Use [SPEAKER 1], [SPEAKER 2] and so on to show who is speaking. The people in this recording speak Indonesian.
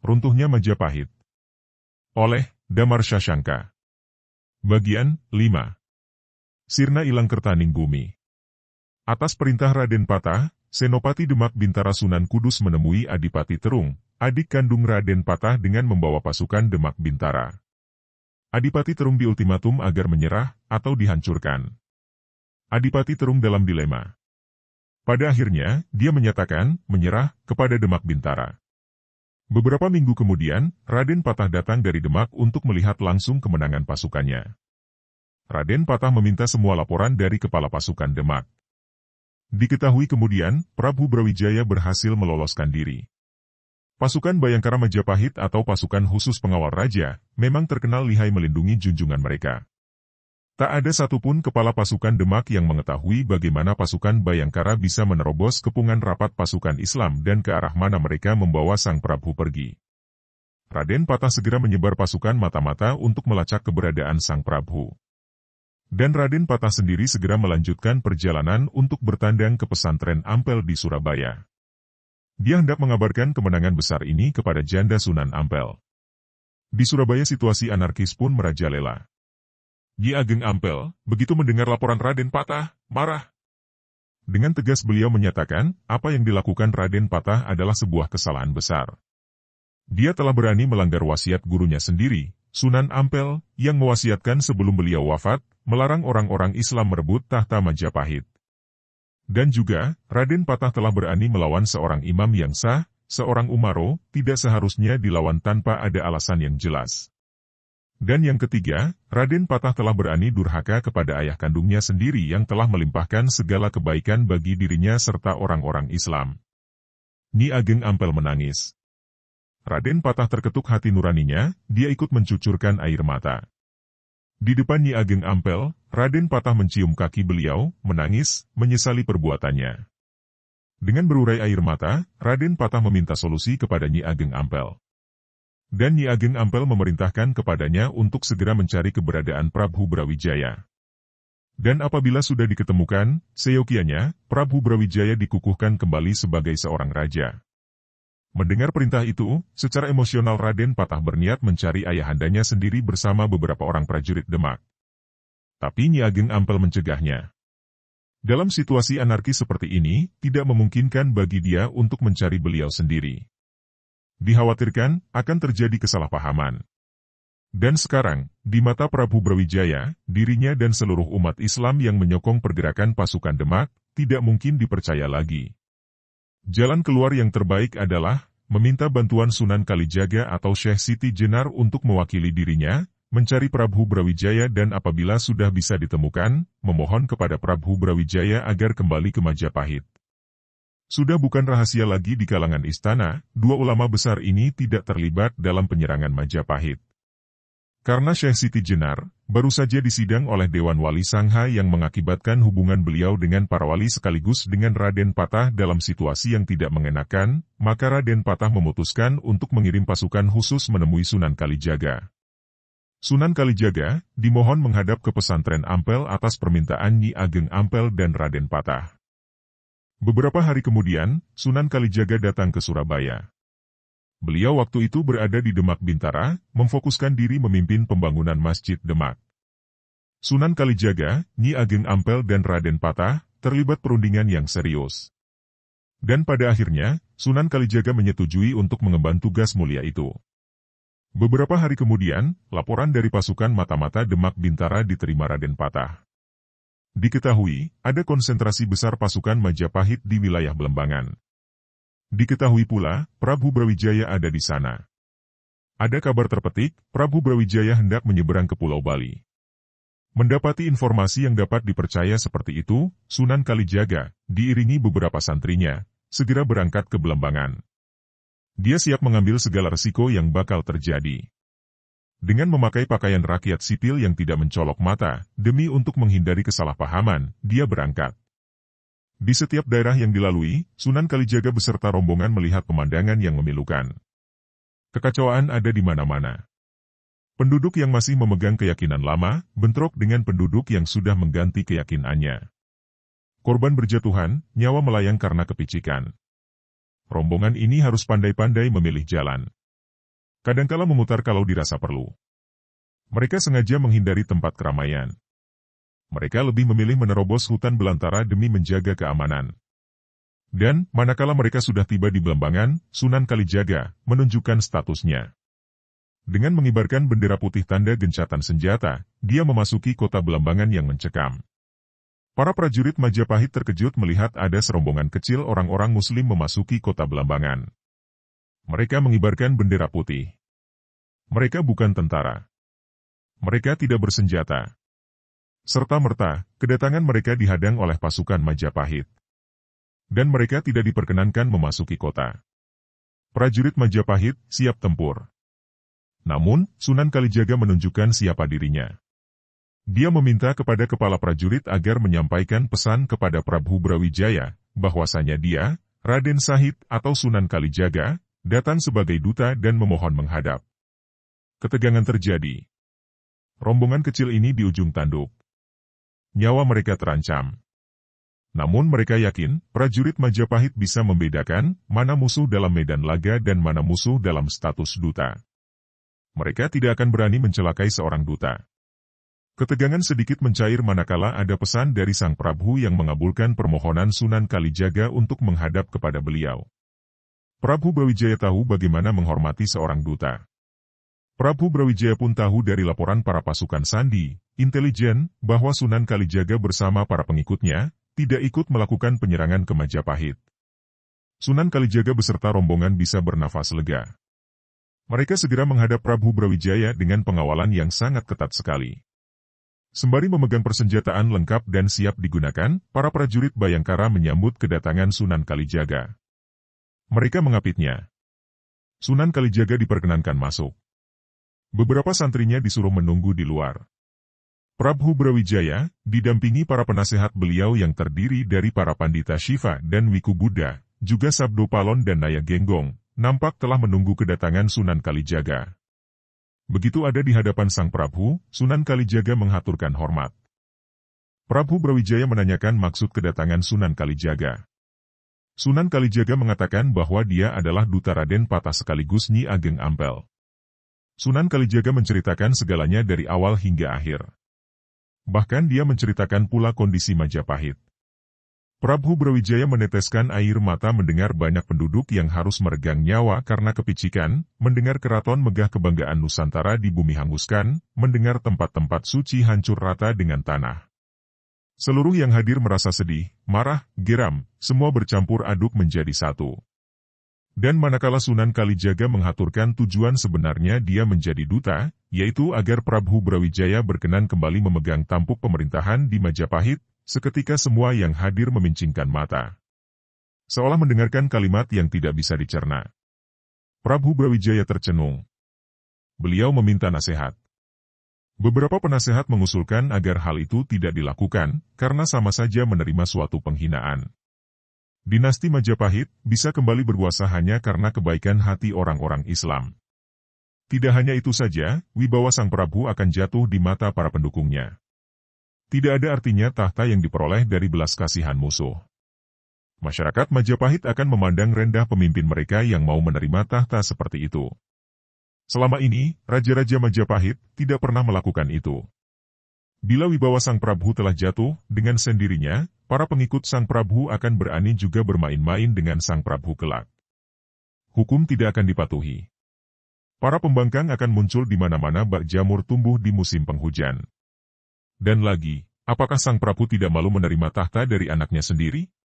[SPEAKER 1] Runtuhnya Majapahit Oleh Damar Syashanka Bagian 5 Sirna Ilang Kertaning Bumi Atas perintah Raden Patah, Senopati Demak Bintara Sunan Kudus menemui Adipati Terung, adik kandung Raden Patah dengan membawa pasukan Demak Bintara. Adipati Terung diultimatum agar menyerah atau dihancurkan. Adipati Terung dalam dilema. Pada akhirnya, dia menyatakan menyerah kepada Demak Bintara. Beberapa minggu kemudian, Raden Patah datang dari Demak untuk melihat langsung kemenangan pasukannya. Raden Patah meminta semua laporan dari kepala pasukan Demak. Diketahui kemudian, Prabu Brawijaya berhasil meloloskan diri. Pasukan Bayangkara Majapahit atau pasukan khusus pengawal raja, memang terkenal lihai melindungi junjungan mereka. Tak ada satupun kepala pasukan Demak yang mengetahui bagaimana pasukan Bayangkara bisa menerobos kepungan rapat pasukan Islam dan ke arah mana mereka membawa sang Prabu pergi. Raden Patah segera menyebar pasukan mata-mata untuk melacak keberadaan sang Prabu. Dan Raden Patah sendiri segera melanjutkan perjalanan untuk bertandang ke pesantren Ampel di Surabaya. Dia hendak mengabarkan kemenangan besar ini kepada janda Sunan Ampel. Di Surabaya situasi anarkis pun merajalela. Gi Ageng Ampel, begitu mendengar laporan Raden Patah, marah. Dengan tegas beliau menyatakan, apa yang dilakukan Raden Patah adalah sebuah kesalahan besar. Dia telah berani melanggar wasiat gurunya sendiri, Sunan Ampel, yang mewasiatkan sebelum beliau wafat, melarang orang-orang Islam merebut tahta Majapahit. Dan juga, Raden Patah telah berani melawan seorang imam yang sah, seorang Umaro, tidak seharusnya dilawan tanpa ada alasan yang jelas. Dan yang ketiga, Raden Patah telah berani durhaka kepada ayah kandungnya sendiri yang telah melimpahkan segala kebaikan bagi dirinya serta orang-orang Islam. Ni Ageng Ampel menangis. Raden Patah terketuk hati nuraninya, dia ikut mencucurkan air mata. Di depan Ni Ageng Ampel, Raden Patah mencium kaki beliau, menangis, menyesali perbuatannya. Dengan berurai air mata, Raden Patah meminta solusi kepada Nyi Ageng Ampel dan Nyi Ageng Ampel memerintahkan kepadanya untuk segera mencari keberadaan Prabu Brawijaya. Dan apabila sudah diketemukan, seyokianya, Prabu Brawijaya dikukuhkan kembali sebagai seorang raja. Mendengar perintah itu, secara emosional Raden Patah berniat mencari ayahandanya sendiri bersama beberapa orang prajurit Demak. Tapi Nyi Ageng Ampel mencegahnya. Dalam situasi anarki seperti ini, tidak memungkinkan bagi dia untuk mencari beliau sendiri dikhawatirkan akan terjadi kesalahpahaman. Dan sekarang, di mata Prabu Brawijaya, dirinya dan seluruh umat Islam yang menyokong pergerakan pasukan Demak, tidak mungkin dipercaya lagi. Jalan keluar yang terbaik adalah, meminta bantuan Sunan Kalijaga atau Syekh Siti Jenar untuk mewakili dirinya, mencari Prabu Brawijaya dan apabila sudah bisa ditemukan, memohon kepada Prabu Brawijaya agar kembali ke Majapahit. Sudah bukan rahasia lagi di kalangan istana, dua ulama besar ini tidak terlibat dalam penyerangan Majapahit. Karena Syekh Siti Jenar, baru saja disidang oleh Dewan Wali Sangha yang mengakibatkan hubungan beliau dengan para wali sekaligus dengan Raden Patah dalam situasi yang tidak mengenakan, maka Raden Patah memutuskan untuk mengirim pasukan khusus menemui Sunan Kalijaga. Sunan Kalijaga, dimohon menghadap ke pesantren Ampel atas permintaan Nyi Ageng Ampel dan Raden Patah. Beberapa hari kemudian, Sunan Kalijaga datang ke Surabaya. Beliau waktu itu berada di Demak Bintara, memfokuskan diri memimpin pembangunan Masjid Demak. Sunan Kalijaga, Nyi Ageng Ampel dan Raden Patah, terlibat perundingan yang serius. Dan pada akhirnya, Sunan Kalijaga menyetujui untuk mengemban tugas mulia itu. Beberapa hari kemudian, laporan dari pasukan mata-mata Demak Bintara diterima Raden Patah. Diketahui, ada konsentrasi besar pasukan Majapahit di wilayah Belembangan. Diketahui pula, Prabu Brawijaya ada di sana. Ada kabar terpetik, Prabu Brawijaya hendak menyeberang ke Pulau Bali. Mendapati informasi yang dapat dipercaya seperti itu, Sunan Kalijaga, diiringi beberapa santrinya, segera berangkat ke Belembangan. Dia siap mengambil segala resiko yang bakal terjadi. Dengan memakai pakaian rakyat sipil yang tidak mencolok mata, demi untuk menghindari kesalahpahaman, dia berangkat. Di setiap daerah yang dilalui, Sunan Kalijaga beserta rombongan melihat pemandangan yang memilukan. Kekacauan ada di mana-mana. Penduduk yang masih memegang keyakinan lama, bentrok dengan penduduk yang sudah mengganti keyakinannya. Korban berjatuhan, nyawa melayang karena kepicikan. Rombongan ini harus pandai-pandai memilih jalan. Kadangkala memutar kalau dirasa perlu. Mereka sengaja menghindari tempat keramaian. Mereka lebih memilih menerobos hutan belantara demi menjaga keamanan. Dan, manakala mereka sudah tiba di Belambangan, Sunan Kalijaga menunjukkan statusnya. Dengan mengibarkan bendera putih tanda gencatan senjata, dia memasuki kota Belambangan yang mencekam. Para prajurit Majapahit terkejut melihat ada serombongan kecil orang-orang muslim memasuki kota Belambangan. Mereka mengibarkan bendera putih. Mereka bukan tentara. Mereka tidak bersenjata. Serta-merta, kedatangan mereka dihadang oleh pasukan Majapahit. Dan mereka tidak diperkenankan memasuki kota. Prajurit Majapahit siap tempur. Namun, Sunan Kalijaga menunjukkan siapa dirinya. Dia meminta kepada kepala prajurit agar menyampaikan pesan kepada Prabu Brawijaya, bahwasanya dia, Raden Sahid atau Sunan Kalijaga, datang sebagai duta dan memohon menghadap. Ketegangan terjadi. Rombongan kecil ini di ujung tanduk. Nyawa mereka terancam. Namun mereka yakin, prajurit Majapahit bisa membedakan mana musuh dalam medan laga dan mana musuh dalam status duta. Mereka tidak akan berani mencelakai seorang duta. Ketegangan sedikit mencair manakala ada pesan dari Sang Prabhu yang mengabulkan permohonan Sunan Kalijaga untuk menghadap kepada beliau. Prabu Brawijaya tahu bagaimana menghormati seorang duta. Prabu Brawijaya pun tahu dari laporan para pasukan Sandi, intelijen, bahwa Sunan Kalijaga bersama para pengikutnya, tidak ikut melakukan penyerangan ke Majapahit. Sunan Kalijaga beserta rombongan bisa bernafas lega. Mereka segera menghadap Prabu Brawijaya dengan pengawalan yang sangat ketat sekali. Sembari memegang persenjataan lengkap dan siap digunakan, para prajurit Bayangkara menyambut kedatangan Sunan Kalijaga. Mereka mengapitnya. Sunan Kalijaga diperkenankan masuk. Beberapa santrinya disuruh menunggu di luar. Prabhu Brawijaya, didampingi para penasehat beliau yang terdiri dari para pandita Shiva dan Wiku Buddha, juga Sabdo Palon dan Naya Genggong, nampak telah menunggu kedatangan Sunan Kalijaga. Begitu ada di hadapan Sang Prabhu, Sunan Kalijaga menghaturkan hormat. Prabhu Brawijaya menanyakan maksud kedatangan Sunan Kalijaga. Sunan Kalijaga mengatakan bahwa dia adalah duta Raden Patah sekaligus Nyi Ageng Ampel. Sunan Kalijaga menceritakan segalanya dari awal hingga akhir. Bahkan dia menceritakan pula kondisi Majapahit. Prabhu Brawijaya meneteskan air mata mendengar banyak penduduk yang harus meregang nyawa karena kepicikan, mendengar keraton megah kebanggaan Nusantara di bumi hanguskan, mendengar tempat-tempat suci hancur rata dengan tanah. Seluruh yang hadir merasa sedih, marah, geram, semua bercampur aduk menjadi satu. Dan manakala Sunan Kalijaga menghaturkan tujuan sebenarnya dia menjadi duta, yaitu agar Prabu Brawijaya berkenan kembali memegang tampuk pemerintahan di Majapahit, seketika semua yang hadir memincingkan mata. Seolah mendengarkan kalimat yang tidak bisa dicerna. Prabu Brawijaya tercenung. Beliau meminta nasihat. Beberapa penasehat mengusulkan agar hal itu tidak dilakukan, karena sama saja menerima suatu penghinaan. Dinasti Majapahit bisa kembali berkuasa hanya karena kebaikan hati orang-orang Islam. Tidak hanya itu saja, wibawa sang Prabu akan jatuh di mata para pendukungnya. Tidak ada artinya tahta yang diperoleh dari belas kasihan musuh. Masyarakat Majapahit akan memandang rendah pemimpin mereka yang mau menerima tahta seperti itu. Selama ini, Raja-Raja Majapahit tidak pernah melakukan itu. Bila wibawa Sang Prabu telah jatuh, dengan sendirinya, para pengikut Sang Prabu akan berani juga bermain-main dengan Sang Prabu kelak. Hukum tidak akan dipatuhi. Para pembangkang akan muncul di mana-mana bak jamur tumbuh di musim penghujan. Dan lagi, apakah Sang Prabu tidak malu menerima tahta dari anaknya sendiri?